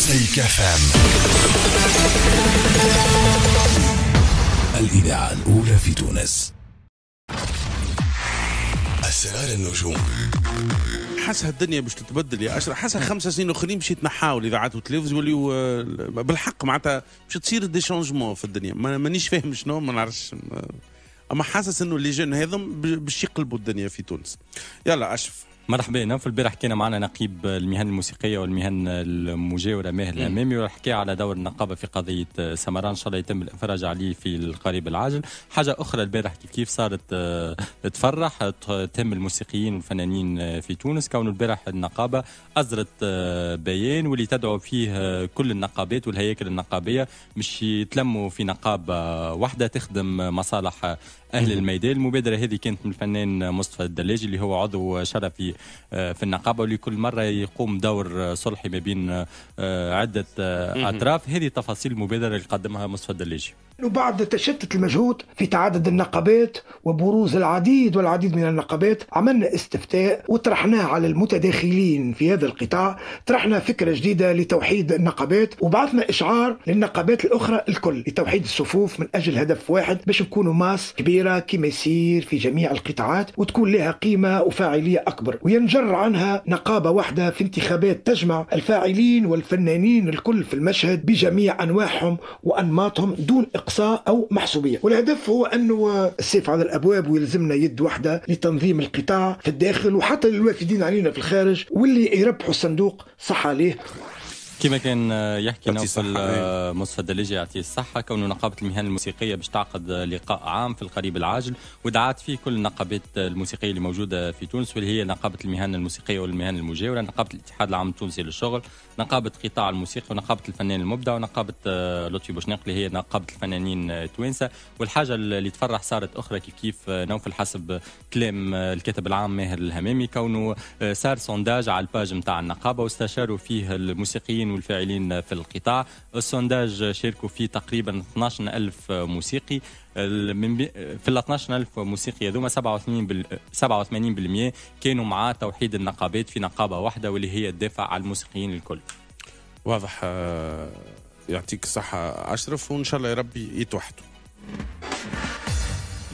مزيكا فام الإذاعة الأولى في تونس أسرار النجوم حاسها الدنيا باش تتبدل يا اشرف حاسها خمسة سنين اخرين باش يتنحاو الاذاعات والتلفز وليو بالحق معناتها باش تصير دي شونجمون في الدنيا مانيش فاهم شنو ما نعرفش اما حاسس انه اللي جن هذم باش يقلبوا الدنيا في تونس يلا اشرف مرحبا بنا في البارح كان معنا نقيب المهن الموسيقيه والمهن المجاوره ماهر الامامي وحكى على دور النقابه في قضيه سمران ان شاء الله يتم الافراج عليه في القريب العاجل حاجه اخرى البارح كيف كيف صارت آه، تفرح تم الموسيقيين والفنانين آه، في تونس كون البارح النقابه اصدرت آه، بيان واللي تدعو فيه كل النقابات والهياكل النقابيه مش يتلموا في نقابه واحده تخدم مصالح اهل الميدان المبادره هذه كانت من الفنان مصطفى الدلاجي اللي هو عضو شرفي آه، في النقابه ولكل مره يقوم دور صلحي ما بين آه، عده آه، اطراف هذه تفاصيل المبادره اللي قدمها مصطفى الدليجي وبعد تشتت المجهود في تعدد النقابات وبروز العديد والعديد من النقابات عملنا استفتاء وطرحناه على المتداخلين في هذا القطاع طرحنا فكرة جديدة لتوحيد النقابات وبعثنا إشعار للنقابات الأخرى الكل لتوحيد الصفوف من أجل هدف واحد باش نكونوا ماس كبيرة كما يصير في جميع القطاعات وتكون لها قيمة وفاعلية أكبر وينجر عنها نقابة واحدة في انتخابات تجمع الفاعلين والفنانين الكل في المشهد بجميع أنواعهم وأنماطهم دون إقصاء أقصى أو محسوبية والهدف هو أنه السيف على الأبواب ويلزمنا يد واحدة لتنظيم القطاع في الداخل وحتى للوافدين علينا في الخارج واللي يربحوا الصندوق صح عليه كما كان يحكي نوفل مصفدلجي يعطيه الصحة كونه نقابة المهن الموسيقية باش تعقد لقاء عام في القريب العاجل ودعات فيه كل النقابات الموسيقية اللي موجودة في تونس واللي هي نقابة المهن الموسيقية والمهن المجاورة نقابة الاتحاد العام التونسي للشغل نقابة قطاع الموسيقى ونقابة الفنان المبدع ونقابة آه، لطفي بوشناق اللي هي نقابة الفنانين التوانسة آه، والحاجة اللي تفرح صارت أخرى كيف كيف آه، نوفل حسب كلام الكاتب العام ماهر الهمامي كونه صار سونداج على الباج نتاع النقابة واستشاروا فيه الموسيقيين الموسيقيين والفاعلين في القطاع السونداج شاركوا فيه تقريبا 12 ألف موسيقي في ال 12 ألف موسيقي هذوما 87 بال... 87% كانوا مع توحيد النقابات في نقابة واحدة واللي هي الدافع على الموسيقيين الكل واضح آه، يعطيك الصحة أشرف وإن شاء الله يا ربي يتوحدوا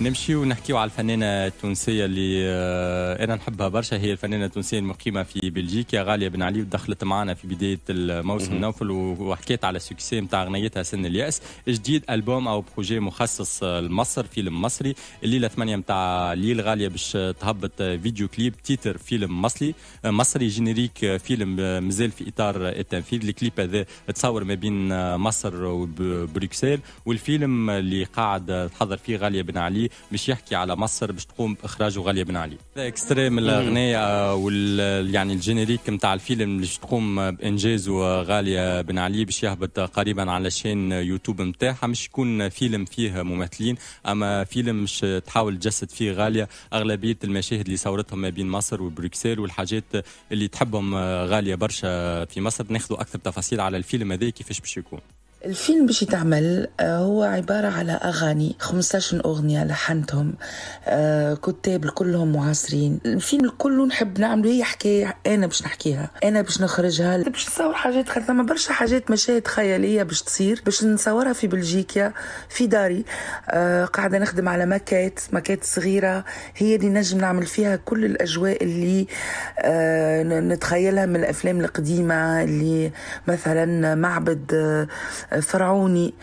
نمشيو ونحكيو على الفنانة التونسية اللي آه، أنا نحبها برشا هي الفنانة التونسية المقيمة في بلجيكا غالية بن علي ودخلت معنا في بداية الموسم نوفل وحكيت على سكسي متاع أغنيتها سن اليأس جديد ألبوم أو بروجي مخصص آه، لمصر فيلم مصري الليلة ثمانية متاع ليل غالية باش آه، تهبط فيديو كليب تيتر فيلم مصري مصري جينيريك فيلم مازال في إطار التنفيذ الكليب هذا تصور ما بين مصر وبروكسل والفيلم اللي قاعد تحضر فيه غالية بن علي مش باش يحكي على مصر باش تقوم باخراجه غاليه بن علي اكستريم الاغنيه وال يعني الجينيريك نتاع الفيلم اللي باش تقوم بانجازه غاليه بن علي باش يهبط قريبا على شين يوتيوب نتاعها مش يكون فيلم فيه ممثلين اما فيلم مش تحاول تجسد فيه غاليه اغلبيه المشاهد اللي صورتهم ما بين مصر وبروكسل والحاجات اللي تحبهم غاليه برشا في مصر ناخذوا اكثر تفاصيل على الفيلم هذا كيفاش باش يكون الفيلم باش يتعمل آه، هو عبارة على أغاني 15 أغنية لحنتهم آه، كتاب كلهم معاصرين الفيلم كله نحب نعمله هي حكاية أنا باش نحكيها أنا باش نخرجها باش نصور حاجات خاطر ثما برشا حاجات مشاهد خيالية باش تصير باش نصورها في بلجيكا في داري آه، قاعدة نخدم على ماكات ماكات صغيرة هي اللي نجم نعمل فيها كل الأجواء اللي نتخيلها من الأفلام القديمة اللي مثلا معبد فرعوني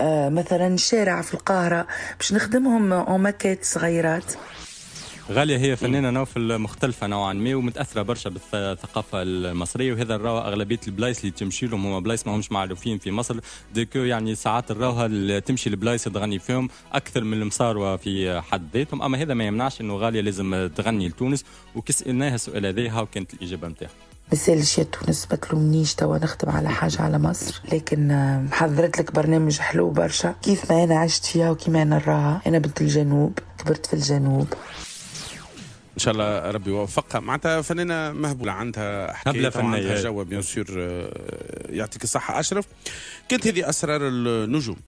آه، مثلا شارع في القاهرة باش نخدمهم أوماكات صغيرات غالية هي إيه. فنانة نوفل مختلفة نوعا ما ومتأثرة برشا بالثقافة المصرية وهذا نراها أغلبية البلايص اللي تمشي لهم هما بلايص ماهمش معروفين في مصر ديكو يعني ساعات نراوها تمشي البلايص تغني فيهم أكثر من المصاروة في حد ذاتهم أما هذا ما يمنعش أنه غالية لازم تغني لتونس وكسئلناها السؤال هاو كانت الإجابة نتاعها شيء تونس تلومنيش توا نخدم على حاجة على مصر لكن حضرت لك برنامج حلو برشا كيف ما أنا عشت فيها وكيف ما أنا نراها أنا بنت الجنوب كبرت في الجنوب ان شاء الله ربي يوفقها معناتها فنانه مهبوله عندها حكايه عندها جو بيان آه، سور يعطيك الصحه اشرف كانت هذه اسرار النجوم